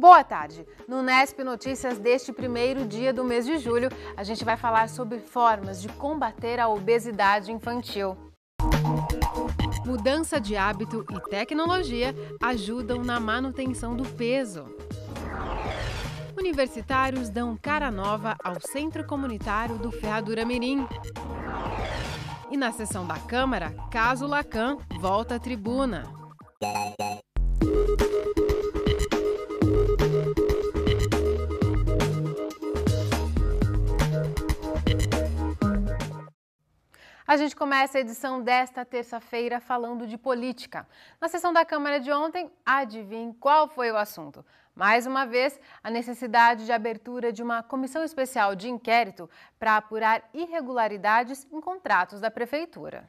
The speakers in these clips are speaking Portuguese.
Boa tarde! No Nesp Notícias deste primeiro dia do mês de julho, a gente vai falar sobre formas de combater a obesidade infantil. Mudança de hábito e tecnologia ajudam na manutenção do peso. Universitários dão cara nova ao Centro Comunitário do Ferradura Mirim. E na sessão da Câmara, caso Lacan volta à tribuna. A gente começa a edição desta terça-feira falando de política. Na sessão da Câmara de ontem, adivinhe qual foi o assunto. Mais uma vez, a necessidade de abertura de uma comissão especial de inquérito para apurar irregularidades em contratos da Prefeitura.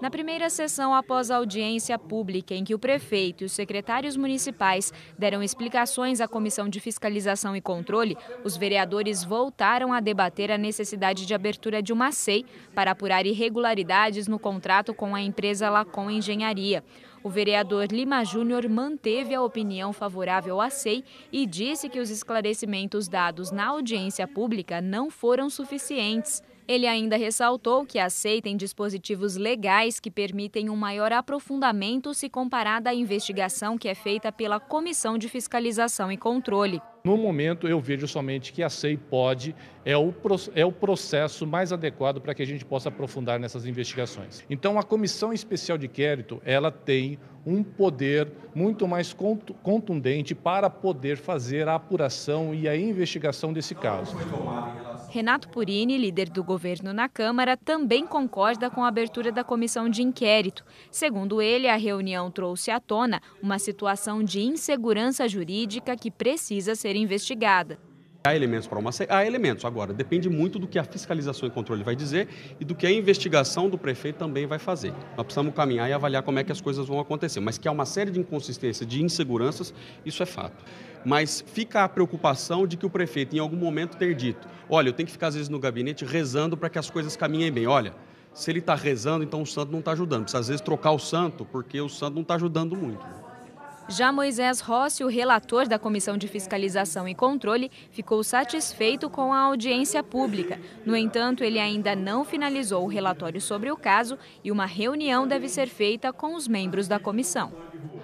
Na primeira sessão após a audiência pública, em que o prefeito e os secretários municipais deram explicações à Comissão de Fiscalização e Controle, os vereadores voltaram a debater a necessidade de abertura de uma SEI para apurar irregularidades no contrato com a empresa Lacom Engenharia. O vereador Lima Júnior manteve a opinião favorável à SEI e disse que os esclarecimentos dados na audiência pública não foram suficientes. Ele ainda ressaltou que aceitem dispositivos legais que permitem um maior aprofundamento se comparada à investigação que é feita pela Comissão de Fiscalização e Controle. No momento, eu vejo somente que a SEI pode, é o, é o processo mais adequado para que a gente possa aprofundar nessas investigações. Então, a Comissão Especial de Inquérito ela tem um poder muito mais contundente para poder fazer a apuração e a investigação desse caso. Renato Purini, líder do governo na Câmara, também concorda com a abertura da comissão de inquérito. Segundo ele, a reunião trouxe à tona uma situação de insegurança jurídica que precisa ser investigada. Há elementos para uma série, há elementos. Agora, depende muito do que a fiscalização e controle vai dizer e do que a investigação do prefeito também vai fazer. Nós precisamos caminhar e avaliar como é que as coisas vão acontecer. Mas que há uma série de inconsistências, de inseguranças, isso é fato. Mas fica a preocupação de que o prefeito, em algum momento, ter dito: olha, eu tenho que ficar às vezes no gabinete rezando para que as coisas caminhem bem. Olha, se ele está rezando, então o santo não está ajudando. Precisa às vezes trocar o santo, porque o santo não está ajudando muito. Já Moisés Rossi, o relator da Comissão de Fiscalização e Controle, ficou satisfeito com a audiência pública. No entanto, ele ainda não finalizou o relatório sobre o caso e uma reunião deve ser feita com os membros da comissão.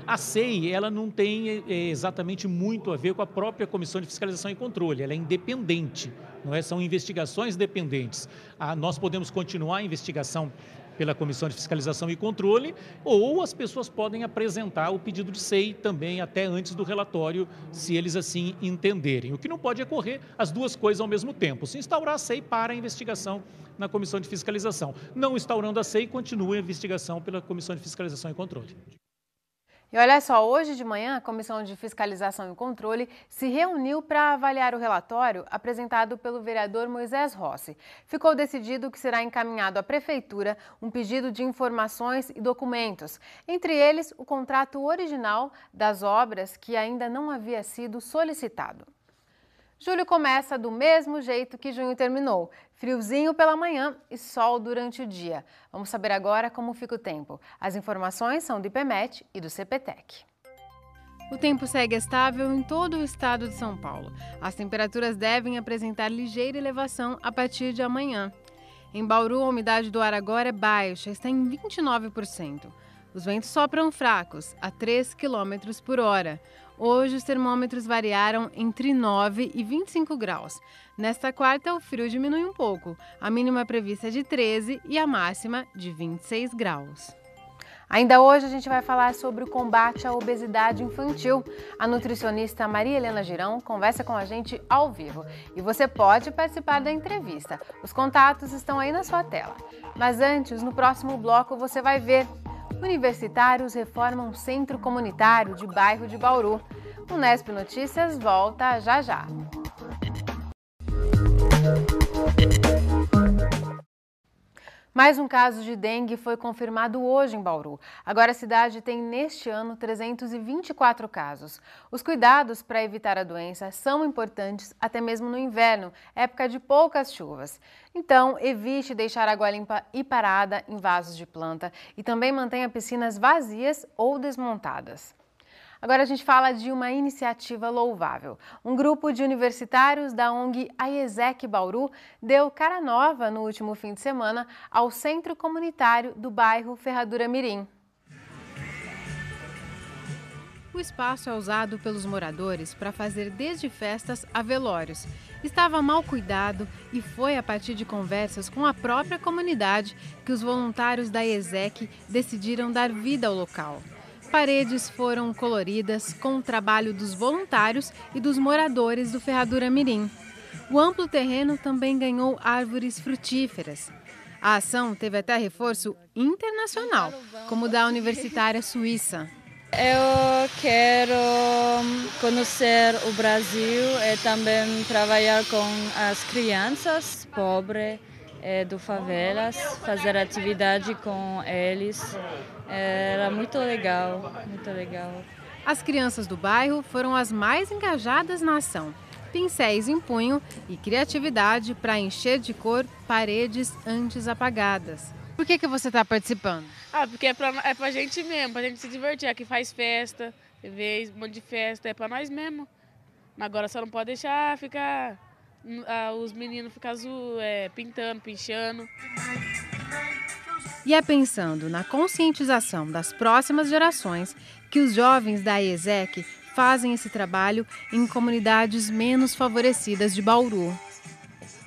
A SEI ela não tem eh, exatamente muito a ver com a própria Comissão de Fiscalização e Controle, ela é independente, não é? são investigações dependentes. Ah, nós podemos continuar a investigação pela Comissão de Fiscalização e Controle, ou as pessoas podem apresentar o pedido de SEI também até antes do relatório, se eles assim entenderem. O que não pode ocorrer as duas coisas ao mesmo tempo, se instaurar a SEI para a investigação na Comissão de Fiscalização. Não instaurando a SEI, continua a investigação pela Comissão de Fiscalização e Controle. E olha só, hoje de manhã, a Comissão de Fiscalização e Controle se reuniu para avaliar o relatório apresentado pelo vereador Moisés Rossi. Ficou decidido que será encaminhado à Prefeitura um pedido de informações e documentos, entre eles o contrato original das obras que ainda não havia sido solicitado. Julho começa do mesmo jeito que junho terminou. Friozinho pela manhã e sol durante o dia. Vamos saber agora como fica o tempo. As informações são do IPMET e do CPTEC. O tempo segue estável em todo o estado de São Paulo. As temperaturas devem apresentar ligeira elevação a partir de amanhã. Em Bauru, a umidade do ar agora é baixa, está em 29%. Os ventos sopram fracos, a 3 km por hora. Hoje os termômetros variaram entre 9 e 25 graus. Nesta quarta, o frio diminui um pouco. A mínima é prevista é de 13 e a máxima de 26 graus. Ainda hoje a gente vai falar sobre o combate à obesidade infantil. A nutricionista Maria Helena Girão conversa com a gente ao vivo e você pode participar da entrevista. Os contatos estão aí na sua tela. Mas antes, no próximo bloco você vai ver Universitários reformam centro comunitário de bairro de Bauru. O Nesp Notícias volta já já. Mais um caso de dengue foi confirmado hoje em Bauru. Agora a cidade tem neste ano 324 casos. Os cuidados para evitar a doença são importantes até mesmo no inverno, época de poucas chuvas. Então, evite deixar água limpa e parada em vasos de planta e também mantenha piscinas vazias ou desmontadas. Agora a gente fala de uma iniciativa louvável. Um grupo de universitários da ONG Aiesec Bauru deu cara nova no último fim de semana ao centro comunitário do bairro Ferradura Mirim. O espaço é usado pelos moradores para fazer desde festas a velórios. Estava mal cuidado e foi a partir de conversas com a própria comunidade que os voluntários da IESEC decidiram dar vida ao local paredes foram coloridas com o trabalho dos voluntários e dos moradores do Ferradura Mirim. O amplo terreno também ganhou árvores frutíferas. A ação teve até reforço internacional, como o da universitária suíça. Eu quero conhecer o Brasil e também trabalhar com as crianças pobres eh, do favelas, fazer atividade com eles era muito legal, muito legal. As crianças do bairro foram as mais engajadas na ação. Pincéis em punho e criatividade para encher de cor paredes antes apagadas. Por que, que você está participando? Ah, porque é para é pra gente mesmo, para a gente se divertir. Aqui faz festa, vê um monte de festa, é para nós mesmo. Mas agora só não pode deixar ficar ah, os meninos ficar azul, é, pintando, pinchando. E é pensando na conscientização das próximas gerações que os jovens da IESEC fazem esse trabalho em comunidades menos favorecidas de Bauru.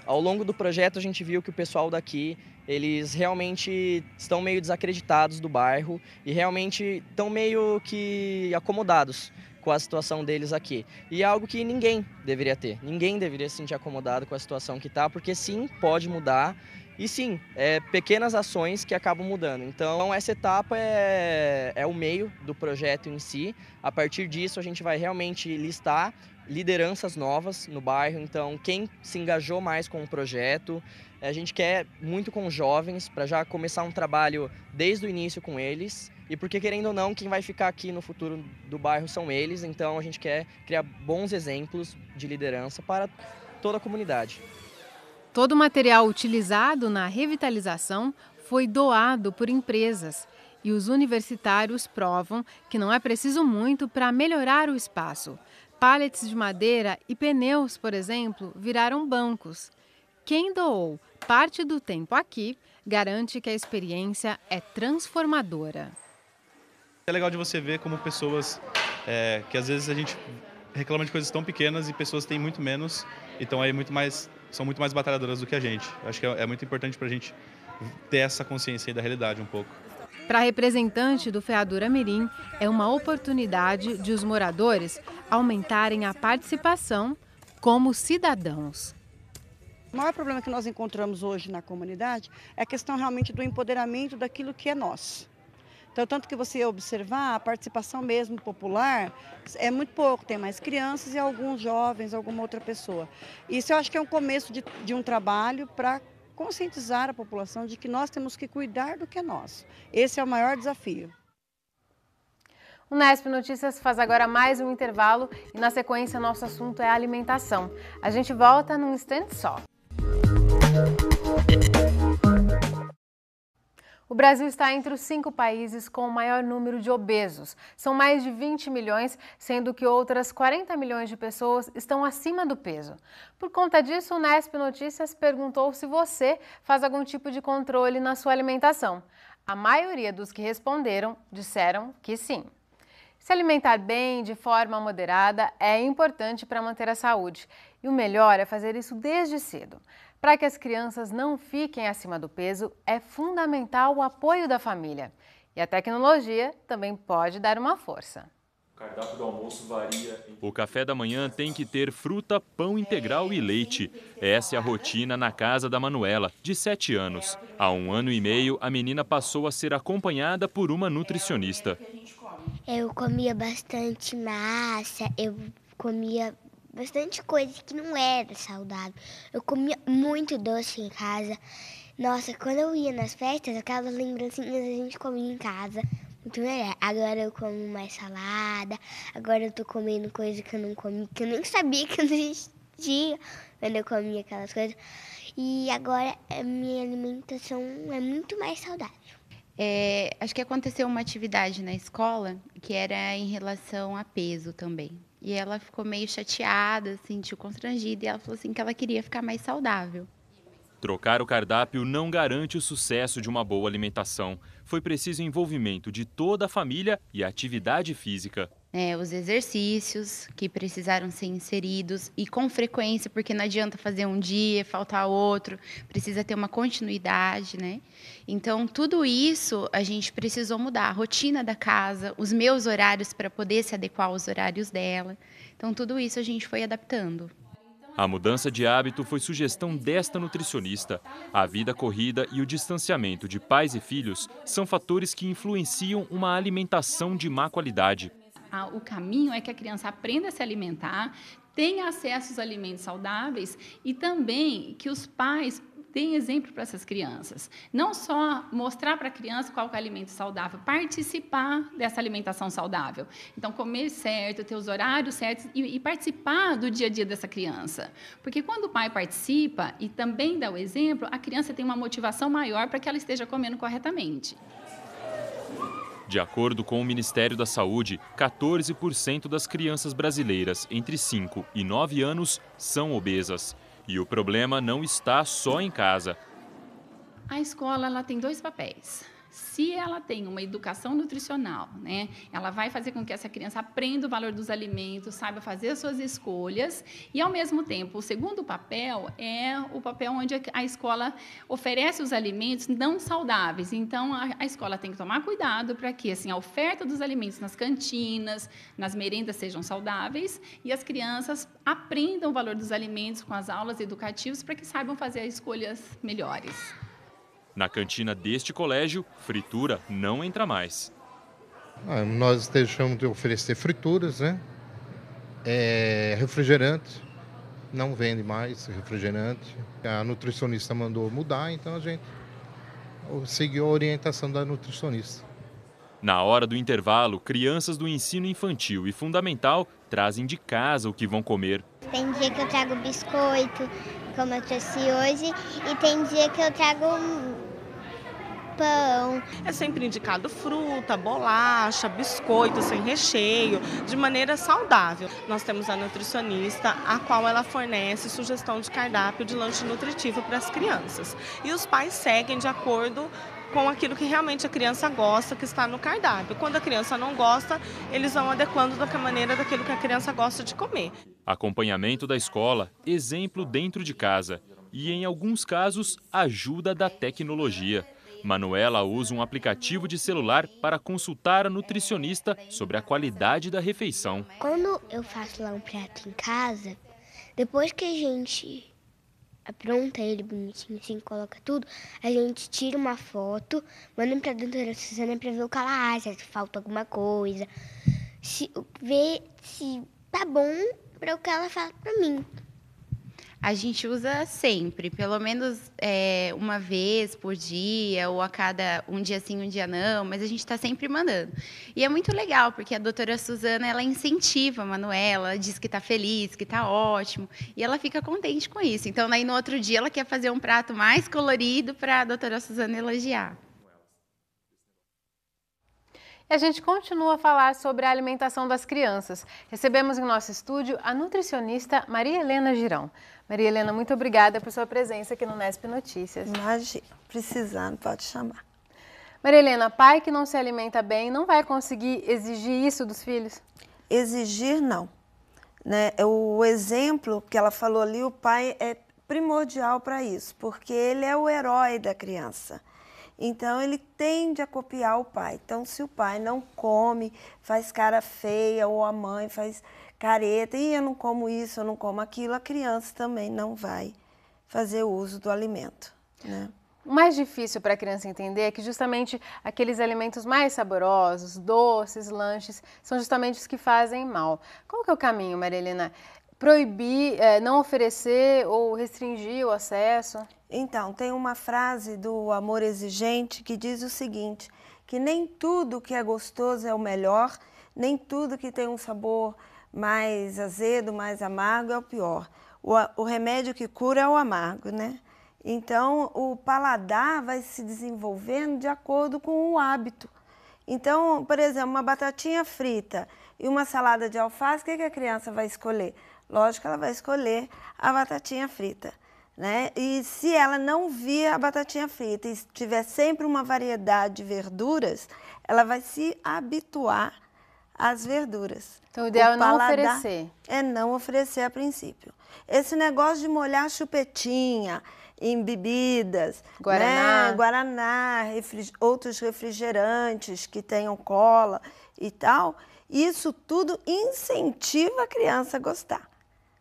Ao longo do projeto a gente viu que o pessoal daqui, eles realmente estão meio desacreditados do bairro e realmente estão meio que acomodados com a situação deles aqui. E é algo que ninguém deveria ter. Ninguém deveria se sentir acomodado com a situação que está, porque sim, pode mudar e sim, é pequenas ações que acabam mudando. Então, essa etapa é, é o meio do projeto em si. A partir disso, a gente vai realmente listar lideranças novas no bairro. Então, quem se engajou mais com o projeto, a gente quer muito com jovens, para já começar um trabalho desde o início com eles. E porque, querendo ou não, quem vai ficar aqui no futuro do bairro são eles. Então, a gente quer criar bons exemplos de liderança para toda a comunidade. Todo o material utilizado na revitalização foi doado por empresas e os universitários provam que não é preciso muito para melhorar o espaço. Pallets de madeira e pneus, por exemplo, viraram bancos. Quem doou parte do tempo aqui garante que a experiência é transformadora. É legal de você ver como pessoas é, que às vezes a gente reclama de coisas tão pequenas e pessoas têm muito menos e estão aí muito mais são muito mais batalhadoras do que a gente. Acho que é, é muito importante para a gente ter essa consciência da realidade um pouco. Para a representante do Feadura Mirim, é uma oportunidade de os moradores aumentarem a participação como cidadãos. O maior problema que nós encontramos hoje na comunidade é a questão realmente do empoderamento daquilo que é nosso. Então, tanto que você observar, a participação mesmo popular é muito pouco, tem mais crianças e alguns jovens, alguma outra pessoa. Isso eu acho que é um começo de, de um trabalho para conscientizar a população de que nós temos que cuidar do que é nosso. Esse é o maior desafio. O Nesp Notícias faz agora mais um intervalo e na sequência nosso assunto é alimentação. A gente volta num instante só. Música o Brasil está entre os cinco países com o maior número de obesos. São mais de 20 milhões, sendo que outras 40 milhões de pessoas estão acima do peso. Por conta disso, o Nesp Notícias perguntou se você faz algum tipo de controle na sua alimentação. A maioria dos que responderam disseram que sim. Se alimentar bem, de forma moderada, é importante para manter a saúde. E o melhor é fazer isso desde cedo. Para que as crianças não fiquem acima do peso, é fundamental o apoio da família. E a tecnologia também pode dar uma força. O cardápio do almoço varia. O café da manhã tem que ter fruta, pão integral e leite. Essa é a rotina na casa da Manuela, de 7 anos. Há um ano e meio, a menina passou a ser acompanhada por uma nutricionista. Eu comia bastante massa, eu comia bastante coisa que não era saudável. Eu comia muito doce em casa. Nossa, quando eu ia nas festas, aquelas lembrancinhas a gente comia em casa. Muito melhor. Agora eu como mais salada. Agora eu tô comendo coisa que eu não comi, que eu nem sabia que não existia quando eu comia aquelas coisas. E agora a minha alimentação é muito mais saudável. É, acho que aconteceu uma atividade na escola que era em relação a peso também. E ela ficou meio chateada, sentiu assim, tipo, constrangida e ela falou assim que ela queria ficar mais saudável. Trocar o cardápio não garante o sucesso de uma boa alimentação. Foi preciso envolvimento de toda a família e atividade física. É, os exercícios que precisaram ser inseridos e com frequência, porque não adianta fazer um dia, faltar outro, precisa ter uma continuidade, né? Então, tudo isso a gente precisou mudar, a rotina da casa, os meus horários para poder se adequar aos horários dela. Então, tudo isso a gente foi adaptando. A mudança de hábito foi sugestão desta nutricionista. A vida corrida e o distanciamento de pais e filhos são fatores que influenciam uma alimentação de má qualidade a, o caminho é que a criança aprenda a se alimentar, tenha acesso aos alimentos saudáveis e também que os pais deem exemplo para essas crianças. Não só mostrar para a criança qual é o alimento saudável, participar dessa alimentação saudável. Então, comer certo, ter os horários certos e, e, participar do dia a dia dessa criança. Porque quando o pai participa e também dá o exemplo, a criança tem uma motivação maior para que ela esteja comendo corretamente. De acordo com o Ministério da Saúde, 14% das crianças brasileiras entre 5 e 9 anos são obesas. E o problema não está só em casa. A escola ela tem dois papéis. Se ela tem uma educação nutricional, né, ela vai fazer com que essa criança aprenda o valor dos alimentos, saiba fazer as suas escolhas e, ao mesmo tempo, o segundo papel é o papel onde a escola oferece os alimentos não saudáveis. Então, a, a escola tem que tomar cuidado para que assim, a oferta dos alimentos nas cantinas, nas merendas sejam saudáveis e as crianças aprendam o valor dos alimentos com as aulas educativas para que saibam fazer as escolhas melhores. Na cantina deste colégio, fritura não entra mais. Ah, nós deixamos de oferecer frituras, né? É, refrigerante, não vende mais refrigerante. A nutricionista mandou mudar, então a gente seguiu a orientação da nutricionista. Na hora do intervalo, crianças do ensino infantil e fundamental trazem de casa o que vão comer. Tem dia que eu trago biscoito, como eu trouxe hoje, e tem dia que eu trago pão. É sempre indicado fruta, bolacha, biscoito sem recheio, de maneira saudável. Nós temos a nutricionista, a qual ela fornece sugestão de cardápio de lanche nutritivo para as crianças. E os pais seguem de acordo com aquilo que realmente a criança gosta, que está no cardápio. Quando a criança não gosta, eles vão adequando da maneira daquilo que a criança gosta de comer. Acompanhamento da escola, exemplo dentro de casa e, em alguns casos, ajuda da tecnologia. Manuela usa um aplicativo de celular para consultar a nutricionista sobre a qualidade da refeição. Quando eu faço lá um prato em casa, depois que a gente apronta ele bonitinho, assim, coloca tudo, a gente tira uma foto, manda pra doutora Suzana pra ver o que ela acha, se falta alguma coisa, se, ver se tá bom para o que ela fala pra mim a gente usa sempre, pelo menos é, uma vez por dia, ou a cada um dia sim, um dia não, mas a gente está sempre mandando. E é muito legal, porque a doutora Suzana, ela incentiva a Manuela, diz que está feliz, que está ótimo, e ela fica contente com isso. Então, aí no outro dia, ela quer fazer um prato mais colorido para a doutora Suzana elogiar. E a gente continua a falar sobre a alimentação das crianças. Recebemos em nosso estúdio a nutricionista Maria Helena Girão. Maria Helena, muito obrigada por sua presença aqui no Nesp Notícias. Imagina, precisando, pode chamar. Maria Helena, pai que não se alimenta bem não vai conseguir exigir isso dos filhos? Exigir, não. Né? É o exemplo que ela falou ali, o pai é primordial para isso, porque ele é o herói da criança. Então ele tende a copiar o pai. Então se o pai não come, faz cara feia ou a mãe faz careta, e eu não como isso, eu não como aquilo, a criança também não vai fazer uso do alimento, né? O mais difícil para a criança entender é que justamente aqueles alimentos mais saborosos, doces, lanches, são justamente os que fazem mal. Qual que é o caminho, Marilena? proibir, é, não oferecer ou restringir o acesso? Então, tem uma frase do Amor Exigente que diz o seguinte: que nem tudo que é gostoso é o melhor, nem tudo que tem um sabor mais azedo, mais amargo é o pior. O, o remédio que cura é o amargo, né? Então, o paladar vai se desenvolvendo de acordo com o hábito. Então, por exemplo, uma batatinha frita e uma salada de alface, o que, que a criança vai escolher? lógico que ela vai escolher a batatinha frita. Né? E se ela não vir a batatinha frita e tiver sempre uma variedade de verduras, ela vai se habituar às verduras. Então, o ideal o é não oferecer. É não oferecer a princípio. Esse negócio de molhar chupetinha em bebidas, Guaraná, né? Guaraná refri outros refrigerantes que tenham cola e tal, isso tudo incentiva a criança a gostar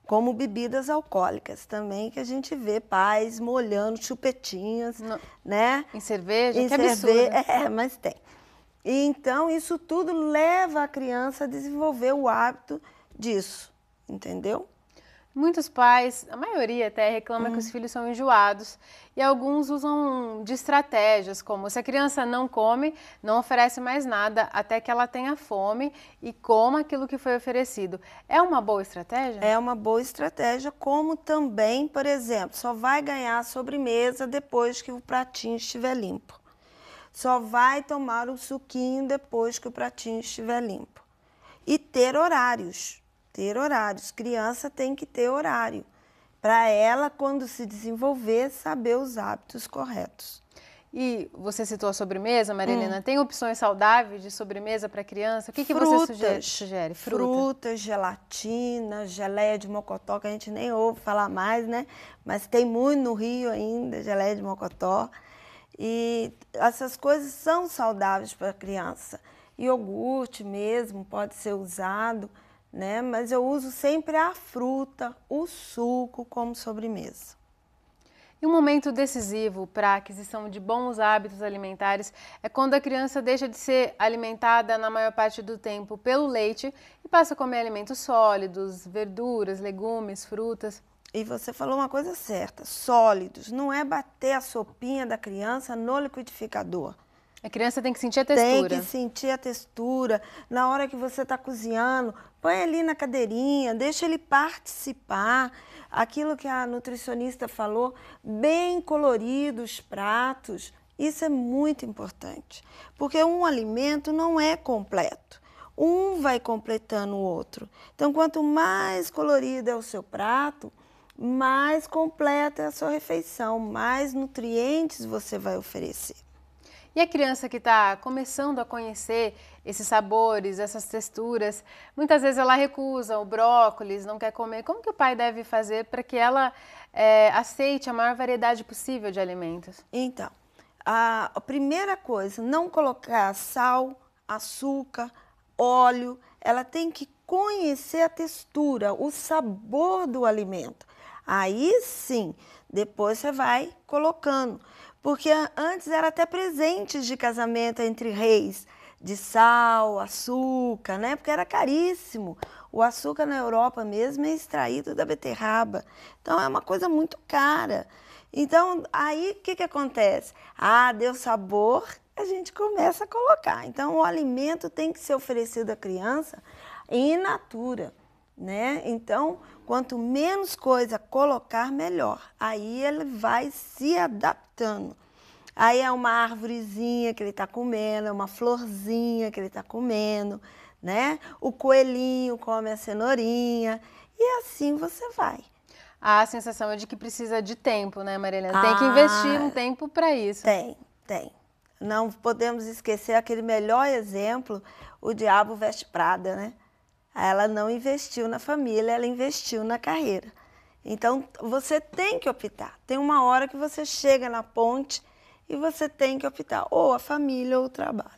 como bebidas alcoólicas também, que a gente vê pais molhando chupetinhas, né? Em cerveja, em que cerveja, absurdo. É, mas tem. E então isso tudo leva a criança a desenvolver o hábito disso, entendeu? Muitos pais, a maioria até, reclama hum. que os hum. filhos são enjoados e alguns usam de estratégias, como se a criança não come, não oferece mais nada até que ela tenha fome e coma aquilo que foi oferecido. É uma boa estratégia? É uma boa estratégia, como também, por exemplo, só vai ganhar sobremesa depois que o pratinho estiver limpo. Só vai tomar o suquinho depois que o pratinho estiver limpo. E ter horários ter horários. Criança tem que ter horário para ela, quando se desenvolver, saber os hábitos corretos. E você citou a sobremesa, Marilena. Hum. Tem opções saudáveis de sobremesa para criança? O que, frutas, que você sugere? Fruta. Frutas, gelatina, geleia de mocotó, que a gente nem ouve falar mais, né? Mas tem muito no Rio ainda, geleia de mocotó. E essas coisas são saudáveis para a criança. Iogurte mesmo pode ser usado né? Mas eu uso sempre a fruta, o suco como sobremesa. E um momento decisivo para a aquisição de bons hábitos alimentares é quando a criança deixa de ser alimentada na maior parte do tempo pelo leite e passa a comer alimentos sólidos, verduras, legumes, frutas. E você falou uma coisa certa: sólidos. Não é bater a sopinha da criança no liquidificador. A criança tem que sentir a textura. Tem que sentir a textura. Na hora que você está cozinhando, põe ali na cadeirinha, deixa ele participar. Aquilo que a nutricionista falou, bem coloridos pratos. Isso é muito importante, porque um alimento não é completo. Um vai completando o outro. Então, quanto mais colorido é o seu prato, mais completa é a sua refeição, mais nutrientes você vai oferecer. E a criança que está começando a conhecer esses sabores, essas texturas, muitas vezes ela recusa o brócolis, não quer comer. Como que o pai deve fazer para que ela é, aceite a maior variedade possível de alimentos? Então, a primeira coisa, não colocar sal, açúcar, óleo. Ela tem que conhecer a textura, o sabor do alimento. Aí sim, depois você vai colocando. Porque antes era até presentes de casamento entre reis, de sal, açúcar, né? Porque era caríssimo. O açúcar na Europa mesmo é extraído da beterraba. Então é uma coisa muito cara. Então, aí o que, que acontece? Ah, deu sabor, a gente começa a colocar. Então, o alimento tem que ser oferecido à criança em natura, né? Então, Quanto menos coisa colocar, melhor. Aí ele vai se adaptando. Aí é uma árvorezinha que ele está comendo, é uma florzinha que ele está comendo, né? O coelhinho come a cenourinha e assim você vai. A sensação é de que precisa de tempo, né, Marilena? Tem ah, que investir um tempo para isso. Tem, tem. Não podemos esquecer aquele melhor exemplo, o diabo veste prada, né? Ela não investiu na família, ela investiu na carreira. Então, você tem que optar. Tem uma hora que você chega na ponte e você tem que optar ou a família ou o trabalho.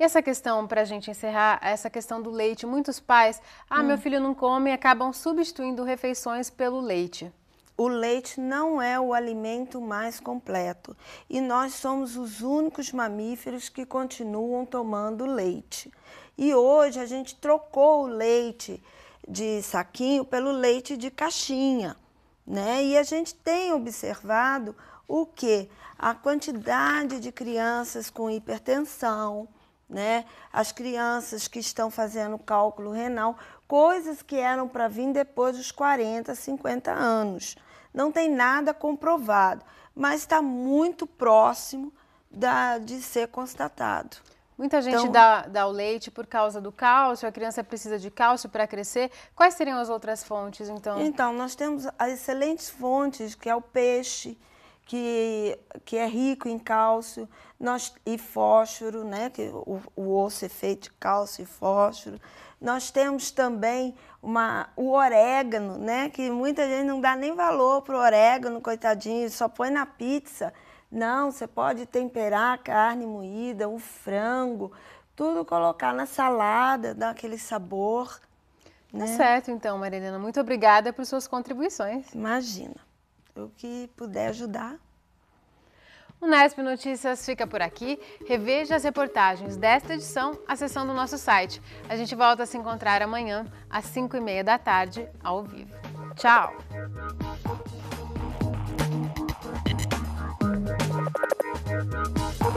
E essa questão, para a gente encerrar, essa questão do leite, muitos pais, ah, hum. meu filho não come, acabam substituindo refeições pelo leite. O leite não é o alimento mais completo e nós somos os únicos mamíferos que continuam tomando leite. E hoje a gente trocou o leite de saquinho pelo leite de caixinha, né? E a gente tem observado o que? A quantidade de crianças com hipertensão, né? As crianças que estão fazendo cálculo renal, coisas que eram para vir depois dos 40, 50 anos. Não tem nada comprovado, mas está muito próximo da, de ser constatado. Muita gente então, dá, dá, o leite por causa do cálcio, a criança precisa de cálcio para crescer. Quais seriam as outras fontes, então? Então, nós temos as excelentes fontes, que é o peixe, que, que é rico em cálcio nós, e fósforo, né? que o, o osso é feito de cálcio e fósforo. Nós temos também uma, o orégano, né? que muita gente não dá nem valor para o orégano, coitadinho, só põe na pizza. Não, você pode temperar a carne moída, o frango, tudo colocar na salada, dar aquele sabor. Tá né? certo, então, Marilena. Muito obrigada por suas contribuições. Imagina o que puder ajudar. O Nesp Notícias fica por aqui. Reveja as reportagens desta edição acessando o nosso site. A gente volta a se encontrar amanhã, às 5h30 da tarde, ao vivo. Tchau!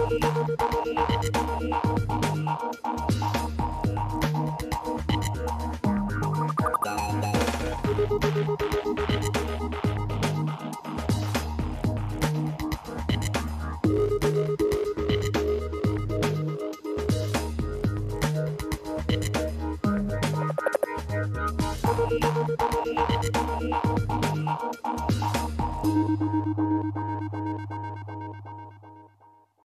Thank you.